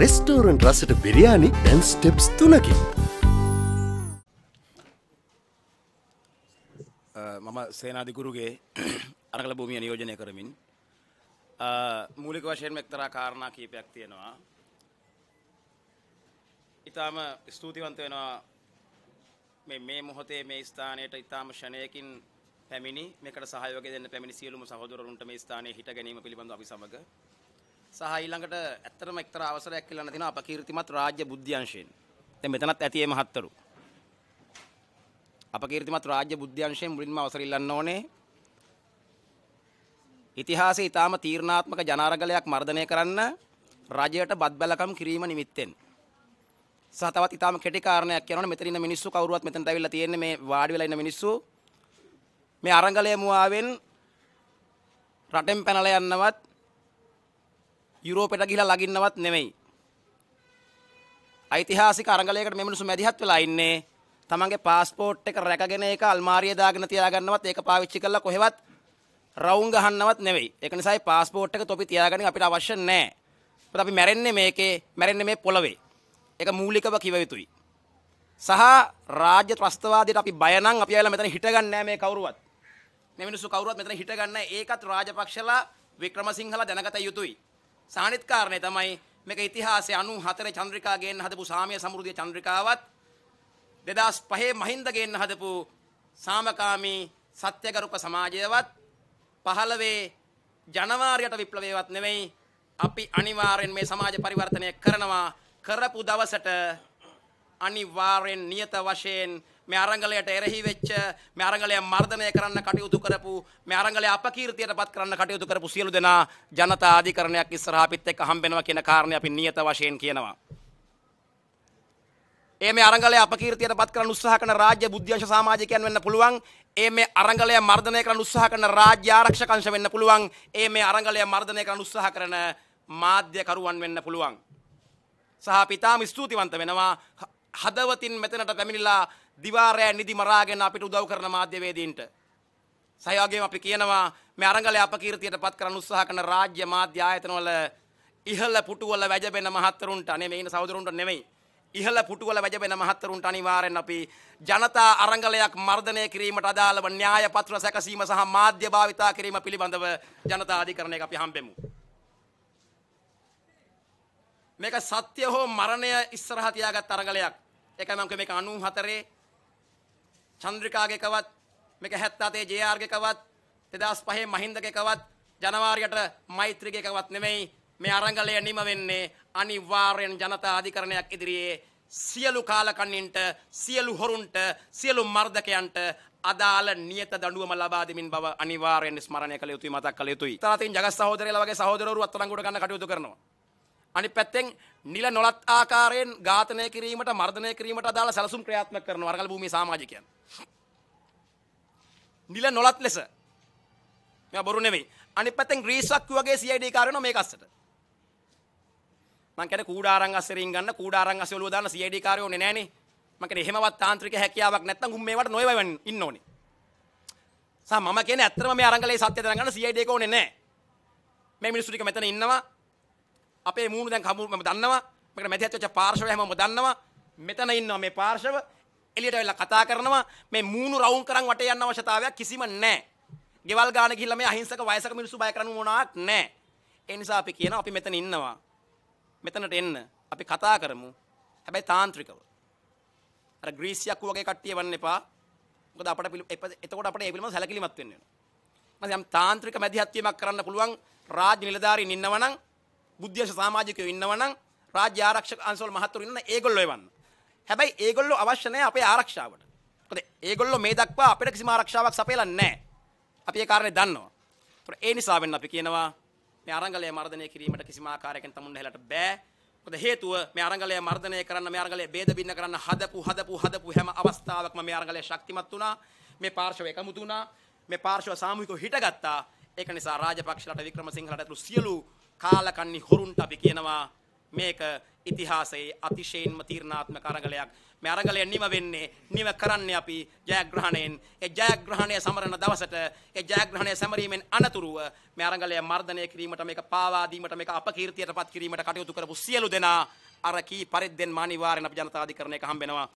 රෙස්ටෝරන්ට රසට බිරියානි දැන් ස්ටෙප්ස් තුනකින්. මම සේනාධිකුරුගේ අරගල භූමිය නියෝජනය කරමින් මූලික වශයෙන් එක්තරා කාරණා කීපයක් තියෙනවා. ඉතාම ස්තුතිවන්ත වෙනවා මේ මොහොතේ මේ ස්ථානයට ඉතාම ෂණයකින් පැමිණි මේකට සහයෝගය දෙන්න පැමිණි සියලුම සහෝදරවරුන්ට මේ ස්ථානයේ හිට ගැනීම පිළිබඳව අපි සමග සහ ඊළඟට ඇත්තටම එක්තරා අවසරයක් කියලා නැතිනවා අප කීර්තිමත් රාජ්‍ය බුද්ධ්‍යංශයෙන්. දැන් මෙතනත් ඇති මේ මහත්තරු. අප කීර්තිමත් රාජ්‍ය බුද්ධ්‍යංශයෙන් මුලින්ම අවසර ඉල්ලන්න ඕනේ. ඉතිහාසයේ ඊටාම තීර්ණාත්මක ජනාරගලයක් මර්ධනය කරන්න රජයට බත් බැලකම් කිරීම නිමිත්තෙන් සහ තවත් ඊටාම කෙටි කාරණයක් කියනවනේ මෙතන ඉන්න මිනිස්සු කවුරුවත් මෙතනට ඇවිල්ලා තියෙන්නේ මේ වාඩි වෙලා ඉන්න මිනිස්සු මේ අරංගලය මුවාවෙන් රටෙන් පැනලා යන්නවත් යුරෝපෙට ගිහිලා ලගින්නවත් නෙමෙයි. ඓතිහාසික අරගලයකට මේ මිනිස්සු මැදිහත් වෙලා ඉන්නේ. තමන්ගේ පාස්පෝර්ට් එක රැකගෙන ඒක අල්මාරිය දාගෙන තියාගන්නවත් ඒක පාවිච්චි කරලා කොහෙවත් රවුම් ගහන්නවත් නෙවෙයි. ඒක නිසායි පාස්පෝර්ට් එක තොපි තියාගන්න අපිට අවශ්‍ය නැහැ. මොකද අපි මැරෙන්නේ මේකේ මැරෙන්නේ මේ පොළවේ. ඒක මූලිකව කිව යුතුයි. සහ රාජ්‍ය ත්‍රස්තවාදයට අපි බය නම් අපි ඇවිල්ලා මෙතන හිටගන්නේ නැහැ මේ කවුරුවත්. මේ මිනිස්සු කවුරුවත් මෙතන හිටගන්නේ නැහැ. ඒකත් රාජපක්ෂලා වික්‍රමසිංහලා දැනගත යුතුයි. සානිත් කාරණේ තමයි මේක ඉතිහාසයේ 94 චන්ද්‍රිකා ගේන්න හදපු සාමයේ සමෘද්ධිය චන්ද්‍රිකාවත් 2005 මහින්ද ගේන්න හදපු සාමකාමී සත්‍යගරුක සමාජයවත් 15 ජනවාරියට විප්ලවයවත් නෙවෙයි අපි අනිවාර්යෙන් මේ සමාජ පරිවර්තනය කරනවා කරපු දවසට අනිවාර්යෙන් නියත වශයෙන් මේ අරංගලයට එරෙහි වෙච්ච මේ අරංගලය මර්ධනය කරන්න කටයුතු කරපු මේ අරංගලය අපකීර්තියටපත් කරන්න කටයුතු කරපු සියලු දෙනා ජනතා අධිකරණයක් ඉස්සරහා පිට එක්ක හම්බෙනවා කියන කාරණේ අපි නියත වශයෙන් කියනවා. ඒ මේ අරංගලය අපකීර්තියටපත් කරන්න උත්සාහ කරන රාජ්‍ය බුද්ධ්‍යංශ සමාජිකයන් වෙන්න පුළුවන්. ඒ මේ අරංගලය මර්ධනය කරන්න උත්සාහ කරන රාජ්‍ය ආරක්ෂක අංශ වෙන්න පුළුවන්. ඒ මේ අරංගලය මර්ධනය කරන්න උත්සාහ කරන මාධ්‍යකරුවන් වෙන්න පුළුවන්. සහ පිතාම ස්තුතිවන්ත වෙනවා හදවතින් මෙතනට පැමිණිලා දිවාරෑ නිදි මරාගෙන අපිට උදව් කරන මාධ්‍යවේදීන්ට සයෝගයෙන් අපි කියනවා මේ අරගලයේ අපකීර්තියට පත් කරන්න උත්සාහ කරන රාජ්‍ය මාධ්‍ය ආයතනවල ඉහළ පුටුවල වැජබෙන මහත්තරුන්ට අනේ මේ ඉන්න සහෝදරුන්ට නෙමෙයි ඉහළ පුටුවල වැජබෙන මහත්තරුන්ට අනිවාර්යෙන් අපි ජනතා අරගලයක් මර්ධනය කිරීමට අදාළව න්‍යාය පත්‍ර සැකසීම සහ මාධ්‍ය භාවිතා කිරීම පිළිබඳව ජනතා අධිකරණයක අපි හම්බෙමු. මේක සත්‍ය හෝ මරණය ඉස්සරහ තියාගත් අරගලයක්. ඒකයි මම මේක 94 චන්ද්‍රිකාගේකවත් මේක 77 JR ගේකවත් 2005 මහින්දගේකවත් ජනවාරියට මෛත්‍රීගේකවත් නෙමෙයි මේ අරංගලය නිම වෙන්නේ අනිවාර්යෙන් ජනතා අධිකරණයක් ඉදිරියේ සියලු කාලකන්නින්ට සියලු හොරුන්ට සියලු මර්ධකයන්ට අදාළ නියත දඬුවම ලබා දෙමින් බව අනිවාර්යෙන් ස්මරණය කළ යුතුයි මතක් කළ යුතුයි. තාතින් ජගස් සහෝදරයලා වගේ සහෝදරවරු අත්තරංගුඩ ගන්න කටයුතු කරනවා. අනිත් පැත්තෙන් නිල නොලත් ආකාරයෙන් ඝාතනය කිරීමට මර්ධනය කිරීමට අදාළ සැලසුම් ක්‍රියාත්මක කරන වරගල භූමියේ සමාජිකයන්. නිල නොලත් ලෙස මේ බොරු නෙමෙයි. අනිත් පැත්තෙන් ග්‍රීස්වක් වගේ CID කාරයනෝ මේක අස්සට. මං කියන්නේ කූඩාරම් අස්සරින් ගන්න කූඩාරම් අස්සේ ඔලුව දාන්න CID කාරයෝනේ නෑනේ. මං කියන්නේ එහෙමවත් තාන්ත්‍රික හැකියාවක් නැත්නම් උන් මේවට නොයවවන් ඉන්න ඕනේ. සහ මම කියන්නේ ඇත්තටම මේ අරංගලේ සත්‍ය දැනගන්න CID එක ඕනේ නෑ. මේ මිනිස්සු ටික මෙතන ඉන්නවා අපේ මූණ දැන් කඹු මම දන්නවා. මේකට මැදි ඇතුල්ච්ච පාර්ශවය හැමෝම දන්නවා. මෙතන ඉන්නවා මේ පාර්ශව. එළියට වෙලා කතා කරනවා. මේ මූණු රවුම් කරන් වටේ යන්න අවශ්‍යතාවයක් කිසිම නැහැ. ගෙවල් ගාන ගිහිල්ලා මේ අහිංසක වයසක මිනිස්සු බය කරන්න මොනාවක් නැහැ. ඒ නිසා අපි කියනවා අපි මෙතන ඉන්නවා. මෙතනට එන්න. අපි කතා කරමු. හැබැයි තාන්ත්‍රිකව. අර ග්‍රීසියක් වගේ කට්ටිය වන්න එපා. මොකද අපට එතකොට අපට ඒ පිළිබඳව සැලකිලිමත් වෙන්න වෙනවා. නැත්නම් තාන්ත්‍රික මැදිහත් වීමක් කරන්න පුළුවන් රාජ්‍ය නිලධාරීන් ඉන්නවනම් බුද්ධිවශ සමාජිකයෝ ඉන්නවනම් රාජ්‍ය ආරක්ෂක අංශවල මහතුරු ඉන්නවනම් ඒගොල්ලෝ එවන්න. හැබැයි ඒගොල්ලෝ අවශ්‍ය නැහැ අපේ ආරක්ෂාවට. මොකද ඒගොල්ලෝ මේ දක්වා අපිට කිසිම ආරක්ෂාවක් සපයලා නැහැ. අපි ඒ කාරණේ දන්නවා. ඒ නිසා වෙන්න අපි කියනවා මේ අරංගලය මර්ධනය කිරීමට කිසිම ආකාරයකින් තමුන් හැලට බෑ. මොකද හේතුව මේ අරංගලය මර්ධනය කරන්න මේ අරංගලය ભેද බින්න කරන්න හදපු හදපු හදපු හැම අවස්ථාවකම මේ අරංගලය ශක්තිමත් වුණා. මේ පාර්ශව එකමුතු වුණා. මේ පාර්ශව සාමූහිකව හිටගත්තා. ඒක නිසා රාජපක්ෂලට වික්‍රමසිංහලට ඇතුළු සියලු කාලකන්නි හුරුන්ට අපි කියනවා මේක ඉතිහාසයේ අතිශයින්ම තීරණාත්මක අරගලයක්. මේ අරගලය නිම වෙන්නේ නිම කරන්නේ අපි ජයග්‍රහණයෙන්. ඒ ජයග්‍රහණය සමරන දවසට ඒ ජයග්‍රහණය සමරීමෙන් අනතුරුව මේ අරගලය මර්ධනය කිරීමට මේක පාවා දීමට මේක අපකීර්තියටපත් කිරීමට කටයුතු කරපු සියලු දෙනා අර කී පරිද්දෙන් මානිවාරෙන් අපි ජනතාධිකරණයක හම්බෙනවා.